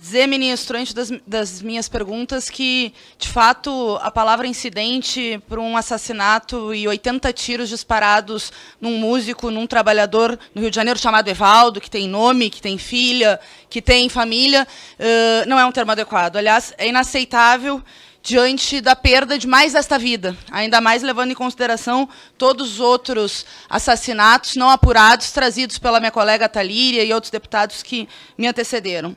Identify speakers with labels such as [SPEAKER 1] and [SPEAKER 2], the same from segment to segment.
[SPEAKER 1] dizer, ministro, antes das, das, minhas perguntas, que, de fato, a palavra incidente para um assassinato e 80 tiros disparados num músico, num trabalhador no Rio de Janeiro chamado Evaldo, que tem nome, que tem filha, que tem família, uh, não é um termo adequado. Aliás, é inaceitável diante da perda de mais esta vida, ainda mais levando em consideração todos os outros assassinatos não apurados trazidos pela minha colega Talíria e outros deputados que me antecederam.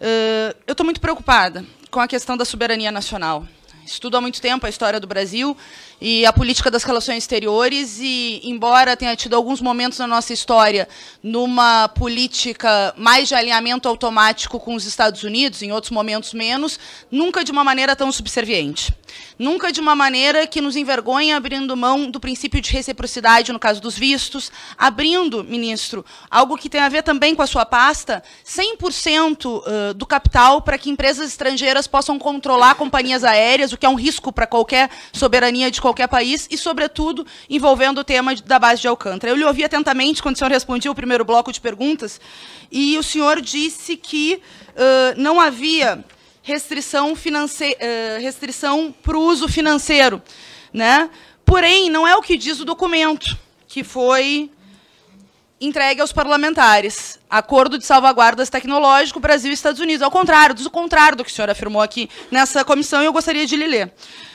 [SPEAKER 1] Uh, eu estou muito preocupada com a questão da soberania nacional. Estudo há muito tempo a história do Brasil e a política das relações exteriores e embora tenha tido alguns momentos na nossa história numa política mais de alinhamento automático com os Estados Unidos, em outros momentos menos, nunca de uma maneira tão subserviente. Nunca de uma maneira que nos envergonha abrindo mão do princípio de reciprocidade no caso dos vistos, abrindo, ministro, algo que tem a ver também com a sua pasta, 100% do capital para que empresas estrangeiras possam controlar companhias aéreas, o que é um risco para qualquer soberania de qualquer país e, sobretudo, envolvendo o tema da base de Alcântara. Eu lhe ouvi atentamente quando o senhor respondia o primeiro bloco de perguntas e o senhor disse que uh, não havia restrição, financeira uh, restrição para o uso financeiro. Né? Porém, não é o que diz o documento que foi entregue aos parlamentares. Acordo de salvaguardas tecnológico Brasil Estados Unidos. Ao contrário, do contrário do que o senhor afirmou aqui nessa comissão, e eu gostaria de lhe ler.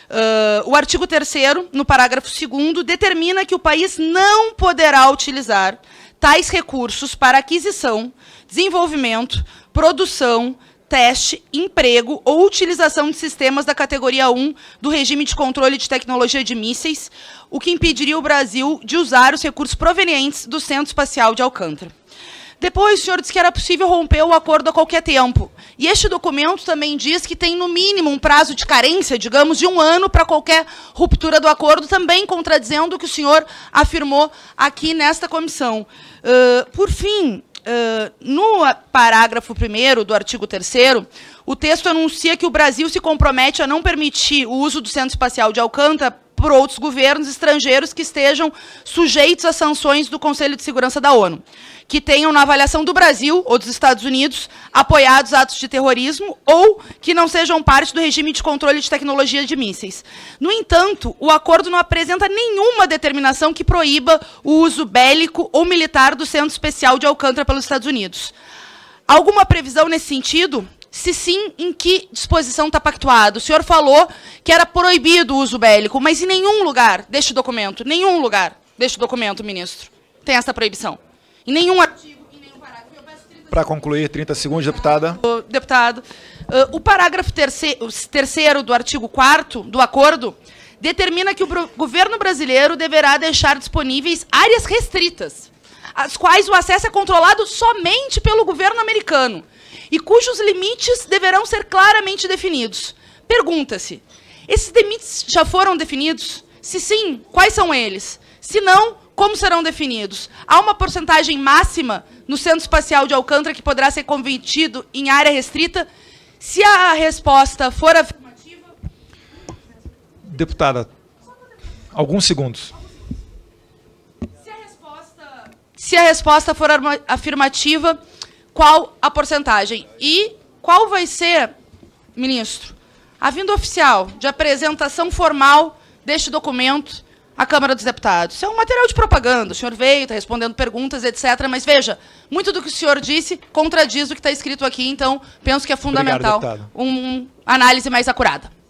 [SPEAKER 1] Uh, o artigo 3 no parágrafo 2 determina que o país não poderá utilizar tais recursos para aquisição, desenvolvimento, produção, teste, emprego ou utilização de sistemas da categoria 1 do regime de controle de tecnologia de mísseis, o que impediria o Brasil de usar os recursos provenientes do Centro Espacial de Alcântara. Depois, o senhor disse que era possível romper o acordo a qualquer tempo. E este documento também diz que tem, no mínimo, um prazo de carência, digamos, de um ano para qualquer ruptura do acordo, também contradizendo o que o senhor afirmou aqui nesta comissão. Uh, por fim, ah, no parágrafo 1 do artigo 3 o texto anuncia que o Brasil se compromete a não permitir o uso do Centro Espacial de Alcântara por outros governos estrangeiros que estejam sujeitos a sanções do Conselho de Segurança da ONU, que tenham na avaliação do Brasil ou dos Estados Unidos apoiados atos de terrorismo ou que não sejam parte do regime de controle de tecnologia de mísseis. No entanto, o acordo não apresenta nenhuma determinação que proíba o uso bélico ou militar do Centro Especial de Alcântara pelos Estados Unidos. Alguma previsão nesse sentido? Se sim, em que disposição está pactuado? O senhor falou que era proibido o uso bélico, mas em nenhum lugar deste documento, nenhum lugar deste documento, ministro, tem essa proibição. Em nenhum artigo, em nenhum parágrafo. Para concluir, 30 segundos, deputada. Deputado, uh, o parágrafo terceiro, terceiro do artigo 4 do acordo determina que o governo brasileiro deverá deixar disponíveis áreas restritas, as quais o acesso é controlado somente pelo governo americano e cujos limites deverão ser claramente definidos. Pergunta-se: esses limites já foram definidos? Se sim, quais são eles? Se não, como serão definidos? Há uma porcentagem máxima no Centro Espacial de Alcântara que poderá ser convertido em área restrita? Se a resposta for afirmativa. Deputada, alguns segundos. Se a resposta, se a resposta for afirmativa, qual a porcentagem e qual vai ser, ministro, a vinda oficial de apresentação formal deste documento à Câmara dos Deputados. Isso é um material de propaganda. O senhor veio, está respondendo perguntas, etc. Mas veja, muito do que o senhor disse contradiz o que está escrito aqui, então penso que é fundamental Obrigado, uma um análise mais acurada.